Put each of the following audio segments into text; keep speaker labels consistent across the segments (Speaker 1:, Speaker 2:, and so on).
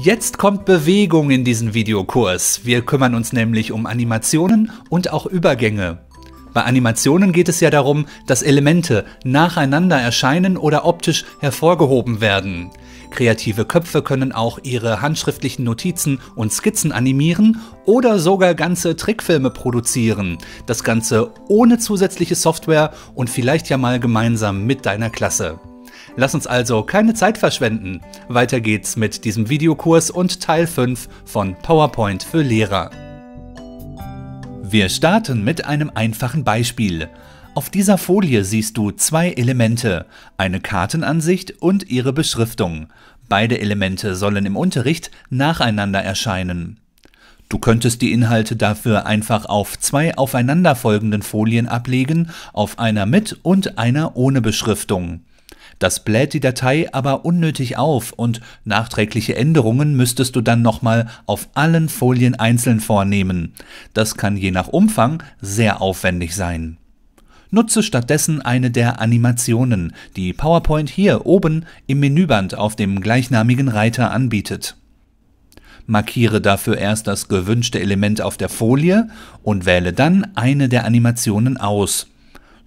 Speaker 1: Jetzt kommt Bewegung in diesen Videokurs. Wir kümmern uns nämlich um Animationen und auch Übergänge. Bei Animationen geht es ja darum, dass Elemente nacheinander erscheinen oder optisch hervorgehoben werden. Kreative Köpfe können auch ihre handschriftlichen Notizen und Skizzen animieren oder sogar ganze Trickfilme produzieren. Das Ganze ohne zusätzliche Software und vielleicht ja mal gemeinsam mit deiner Klasse. Lass uns also keine Zeit verschwenden. Weiter geht's mit diesem Videokurs und Teil 5 von PowerPoint für Lehrer. Wir starten mit einem einfachen Beispiel. Auf dieser Folie siehst du zwei Elemente, eine Kartenansicht und ihre Beschriftung. Beide Elemente sollen im Unterricht nacheinander erscheinen. Du könntest die Inhalte dafür einfach auf zwei aufeinanderfolgenden Folien ablegen, auf einer mit und einer ohne Beschriftung. Das bläht die Datei aber unnötig auf und nachträgliche Änderungen müsstest du dann nochmal auf allen Folien einzeln vornehmen. Das kann je nach Umfang sehr aufwendig sein. Nutze stattdessen eine der Animationen, die PowerPoint hier oben im Menüband auf dem gleichnamigen Reiter anbietet. Markiere dafür erst das gewünschte Element auf der Folie und wähle dann eine der Animationen aus.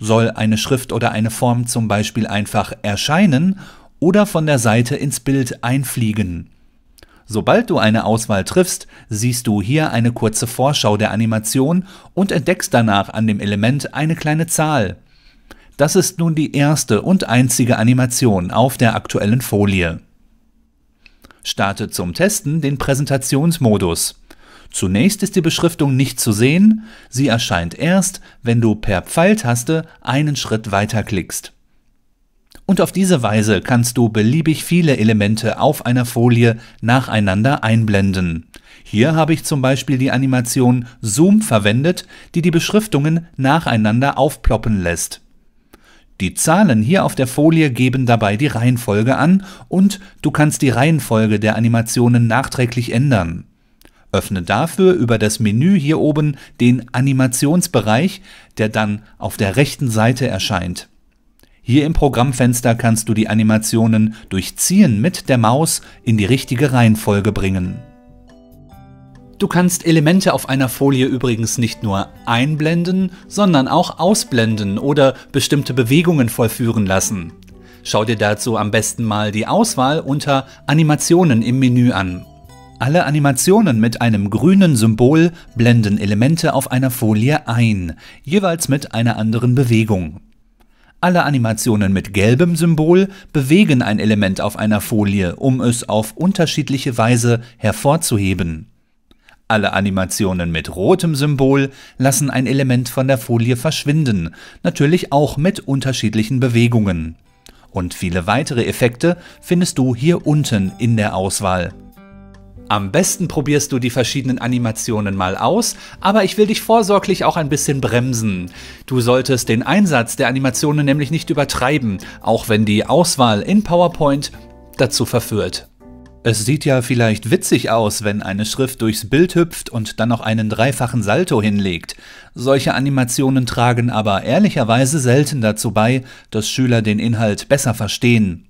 Speaker 1: Soll eine Schrift oder eine Form zum Beispiel einfach erscheinen oder von der Seite ins Bild einfliegen. Sobald du eine Auswahl triffst, siehst du hier eine kurze Vorschau der Animation und entdeckst danach an dem Element eine kleine Zahl. Das ist nun die erste und einzige Animation auf der aktuellen Folie. Starte zum Testen den Präsentationsmodus. Zunächst ist die Beschriftung nicht zu sehen, sie erscheint erst, wenn du per Pfeiltaste einen Schritt weiter klickst. Und auf diese Weise kannst du beliebig viele Elemente auf einer Folie nacheinander einblenden. Hier habe ich zum Beispiel die Animation Zoom verwendet, die die Beschriftungen nacheinander aufploppen lässt. Die Zahlen hier auf der Folie geben dabei die Reihenfolge an und du kannst die Reihenfolge der Animationen nachträglich ändern. Öffne dafür über das Menü hier oben den Animationsbereich, der dann auf der rechten Seite erscheint. Hier im Programmfenster kannst du die Animationen durch Ziehen mit der Maus in die richtige Reihenfolge bringen. Du kannst Elemente auf einer Folie übrigens nicht nur einblenden, sondern auch ausblenden oder bestimmte Bewegungen vollführen lassen. Schau dir dazu am besten mal die Auswahl unter Animationen im Menü an. Alle Animationen mit einem grünen Symbol blenden Elemente auf einer Folie ein, jeweils mit einer anderen Bewegung. Alle Animationen mit gelbem Symbol bewegen ein Element auf einer Folie, um es auf unterschiedliche Weise hervorzuheben. Alle Animationen mit rotem Symbol lassen ein Element von der Folie verschwinden, natürlich auch mit unterschiedlichen Bewegungen. Und viele weitere Effekte findest du hier unten in der Auswahl. Am besten probierst du die verschiedenen Animationen mal aus, aber ich will dich vorsorglich auch ein bisschen bremsen. Du solltest den Einsatz der Animationen nämlich nicht übertreiben, auch wenn die Auswahl in PowerPoint dazu verführt. Es sieht ja vielleicht witzig aus, wenn eine Schrift durchs Bild hüpft und dann noch einen dreifachen Salto hinlegt. Solche Animationen tragen aber ehrlicherweise selten dazu bei, dass Schüler den Inhalt besser verstehen.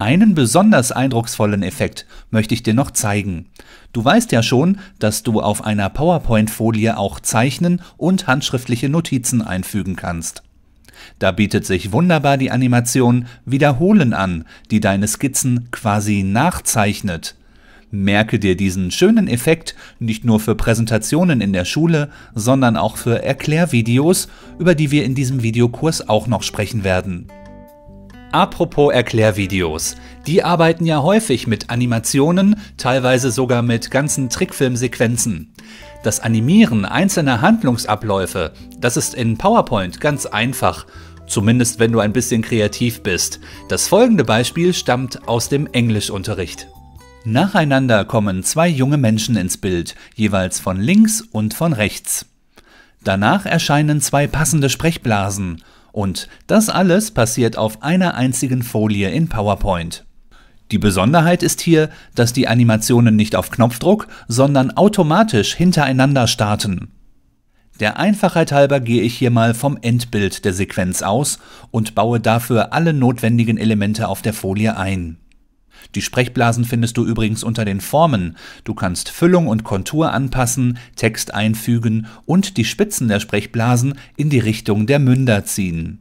Speaker 1: Einen besonders eindrucksvollen Effekt möchte ich dir noch zeigen. Du weißt ja schon, dass du auf einer PowerPoint-Folie auch zeichnen und handschriftliche Notizen einfügen kannst. Da bietet sich wunderbar die Animation Wiederholen an, die deine Skizzen quasi nachzeichnet. Merke dir diesen schönen Effekt nicht nur für Präsentationen in der Schule, sondern auch für Erklärvideos, über die wir in diesem Videokurs auch noch sprechen werden. Apropos Erklärvideos. Die arbeiten ja häufig mit Animationen, teilweise sogar mit ganzen Trickfilmsequenzen. Das Animieren einzelner Handlungsabläufe, das ist in PowerPoint ganz einfach, zumindest wenn du ein bisschen kreativ bist. Das folgende Beispiel stammt aus dem Englischunterricht. Nacheinander kommen zwei junge Menschen ins Bild, jeweils von links und von rechts. Danach erscheinen zwei passende Sprechblasen und das alles passiert auf einer einzigen Folie in PowerPoint. Die Besonderheit ist hier, dass die Animationen nicht auf Knopfdruck, sondern automatisch hintereinander starten. Der Einfachheit halber gehe ich hier mal vom Endbild der Sequenz aus und baue dafür alle notwendigen Elemente auf der Folie ein. Die Sprechblasen findest du übrigens unter den Formen. Du kannst Füllung und Kontur anpassen, Text einfügen und die Spitzen der Sprechblasen in die Richtung der Münder ziehen.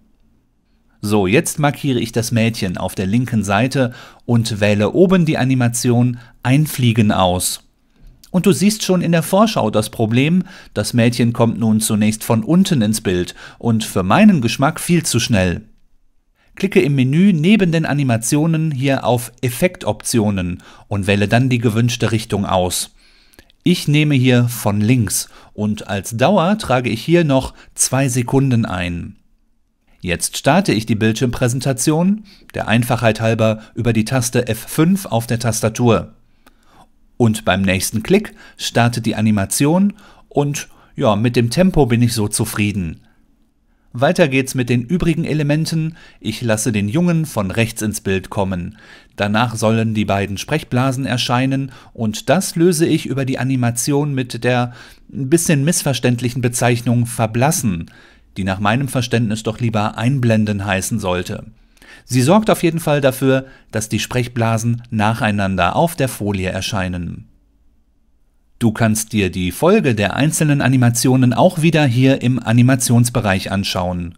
Speaker 1: So, jetzt markiere ich das Mädchen auf der linken Seite und wähle oben die Animation Einfliegen aus. Und du siehst schon in der Vorschau das Problem, das Mädchen kommt nun zunächst von unten ins Bild und für meinen Geschmack viel zu schnell. Klicke im Menü neben den Animationen hier auf Effektoptionen und wähle dann die gewünschte Richtung aus. Ich nehme hier von links und als Dauer trage ich hier noch zwei Sekunden ein. Jetzt starte ich die Bildschirmpräsentation, der Einfachheit halber über die Taste F5 auf der Tastatur. Und beim nächsten Klick startet die Animation und ja, mit dem Tempo bin ich so zufrieden. Weiter geht's mit den übrigen Elementen. Ich lasse den Jungen von rechts ins Bild kommen. Danach sollen die beiden Sprechblasen erscheinen und das löse ich über die Animation mit der ein bisschen missverständlichen Bezeichnung verblassen, die nach meinem Verständnis doch lieber einblenden heißen sollte. Sie sorgt auf jeden Fall dafür, dass die Sprechblasen nacheinander auf der Folie erscheinen. Du kannst dir die Folge der einzelnen Animationen auch wieder hier im Animationsbereich anschauen.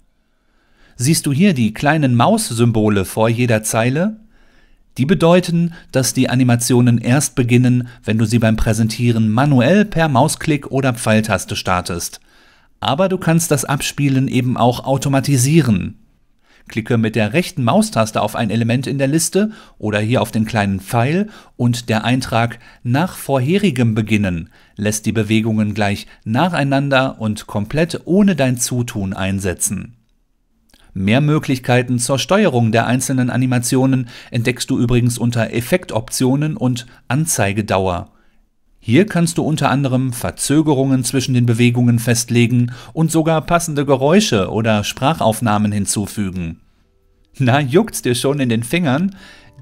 Speaker 1: Siehst du hier die kleinen Maussymbole vor jeder Zeile? Die bedeuten, dass die Animationen erst beginnen, wenn du sie beim Präsentieren manuell per Mausklick oder Pfeiltaste startest. Aber du kannst das Abspielen eben auch automatisieren. Klicke mit der rechten Maustaste auf ein Element in der Liste oder hier auf den kleinen Pfeil und der Eintrag nach vorherigem beginnen lässt die Bewegungen gleich nacheinander und komplett ohne dein Zutun einsetzen. Mehr Möglichkeiten zur Steuerung der einzelnen Animationen entdeckst du übrigens unter Effektoptionen und Anzeigedauer. Hier kannst du unter anderem Verzögerungen zwischen den Bewegungen festlegen und sogar passende Geräusche oder Sprachaufnahmen hinzufügen. Na, juckt's dir schon in den Fingern?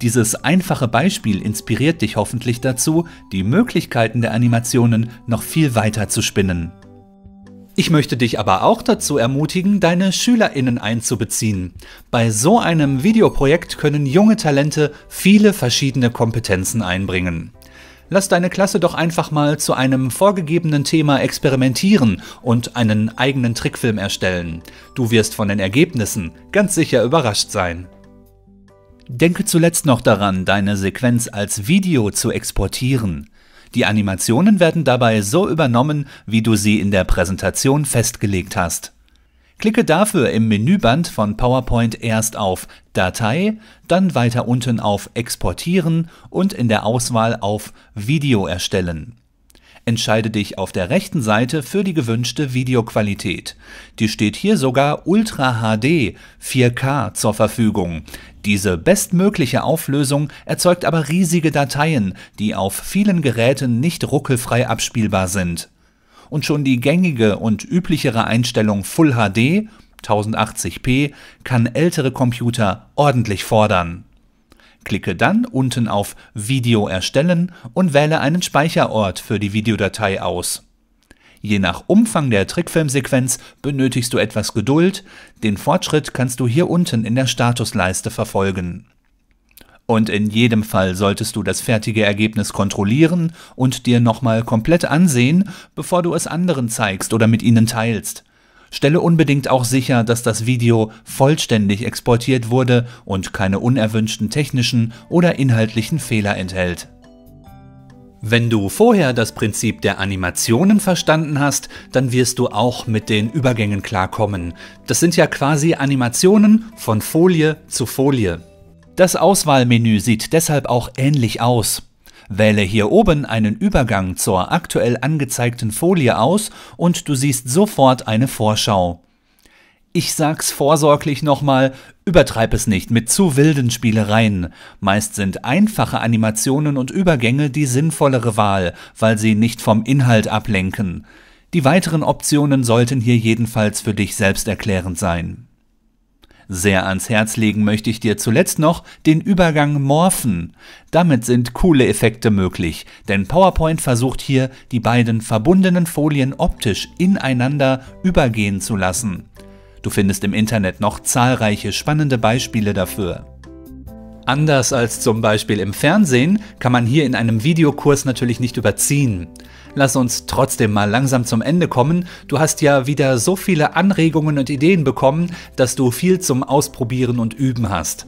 Speaker 1: Dieses einfache Beispiel inspiriert dich hoffentlich dazu, die Möglichkeiten der Animationen noch viel weiter zu spinnen. Ich möchte dich aber auch dazu ermutigen, deine SchülerInnen einzubeziehen. Bei so einem Videoprojekt können junge Talente viele verschiedene Kompetenzen einbringen. Lass deine Klasse doch einfach mal zu einem vorgegebenen Thema experimentieren und einen eigenen Trickfilm erstellen. Du wirst von den Ergebnissen ganz sicher überrascht sein. Denke zuletzt noch daran, deine Sequenz als Video zu exportieren. Die Animationen werden dabei so übernommen, wie du sie in der Präsentation festgelegt hast. Klicke dafür im Menüband von PowerPoint erst auf Datei, dann weiter unten auf Exportieren und in der Auswahl auf Video erstellen. Entscheide dich auf der rechten Seite für die gewünschte Videoqualität. Die steht hier sogar Ultra HD 4K zur Verfügung. Diese bestmögliche Auflösung erzeugt aber riesige Dateien, die auf vielen Geräten nicht ruckelfrei abspielbar sind und schon die gängige und üblichere Einstellung Full HD 1080p kann ältere Computer ordentlich fordern. Klicke dann unten auf Video erstellen und wähle einen Speicherort für die Videodatei aus. Je nach Umfang der Trickfilmsequenz benötigst du etwas Geduld, den Fortschritt kannst du hier unten in der Statusleiste verfolgen. Und in jedem Fall solltest du das fertige Ergebnis kontrollieren und dir nochmal komplett ansehen, bevor du es anderen zeigst oder mit ihnen teilst. Stelle unbedingt auch sicher, dass das Video vollständig exportiert wurde und keine unerwünschten technischen oder inhaltlichen Fehler enthält. Wenn du vorher das Prinzip der Animationen verstanden hast, dann wirst du auch mit den Übergängen klarkommen. Das sind ja quasi Animationen von Folie zu Folie. Das Auswahlmenü sieht deshalb auch ähnlich aus. Wähle hier oben einen Übergang zur aktuell angezeigten Folie aus und du siehst sofort eine Vorschau. Ich sag's vorsorglich nochmal, übertreib es nicht mit zu wilden Spielereien. Meist sind einfache Animationen und Übergänge die sinnvollere Wahl, weil sie nicht vom Inhalt ablenken. Die weiteren Optionen sollten hier jedenfalls für dich selbsterklärend sein. Sehr ans Herz legen möchte ich dir zuletzt noch den Übergang Morphen. Damit sind coole Effekte möglich, denn PowerPoint versucht hier, die beiden verbundenen Folien optisch ineinander übergehen zu lassen. Du findest im Internet noch zahlreiche spannende Beispiele dafür. Anders als zum Beispiel im Fernsehen kann man hier in einem Videokurs natürlich nicht überziehen. Lass uns trotzdem mal langsam zum Ende kommen. Du hast ja wieder so viele Anregungen und Ideen bekommen, dass du viel zum Ausprobieren und Üben hast.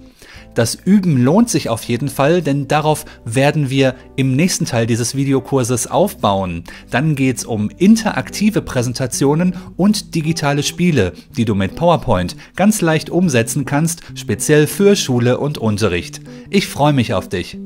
Speaker 1: Das Üben lohnt sich auf jeden Fall, denn darauf werden wir im nächsten Teil dieses Videokurses aufbauen. Dann geht es um interaktive Präsentationen und digitale Spiele, die du mit PowerPoint ganz leicht umsetzen kannst, speziell für Schule und Unterricht. Ich freue mich auf dich.